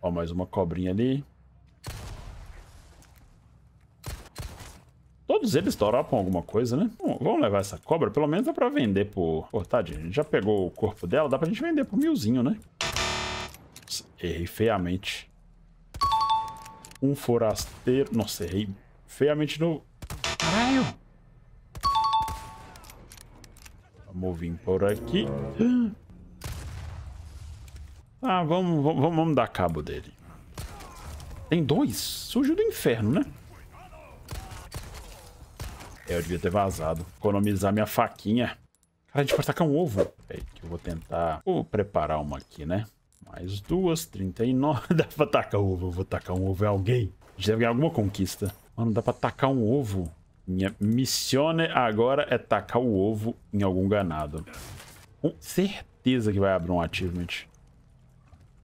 Ó, mais uma cobrinha ali. Todos eles dropam alguma coisa, né? Bom, vamos levar essa cobra, pelo menos dá pra vender por... Pô, tadinho, a gente já pegou o corpo dela, dá pra gente vender por milzinho, né? errei feiamente. Um forasteiro... Nossa, errei feiamente no... Caralho! Vamos tá vir por aqui. Ah! Ah, vamos, vamos, vamos dar cabo dele. Tem dois? Sujo do inferno, né? É, eu devia ter vazado. Economizar minha faquinha. Cara, a gente pode tacar um ovo. Peraí, é, que eu vou tentar... Vou preparar uma aqui, né? Mais duas, 39. Dá pra tacar um ovo. Eu vou tacar um ovo em é alguém. A gente deve ganhar alguma conquista. Mano, dá pra tacar um ovo. Minha missione agora é tacar o ovo em algum ganado. Com certeza que vai abrir um achievement.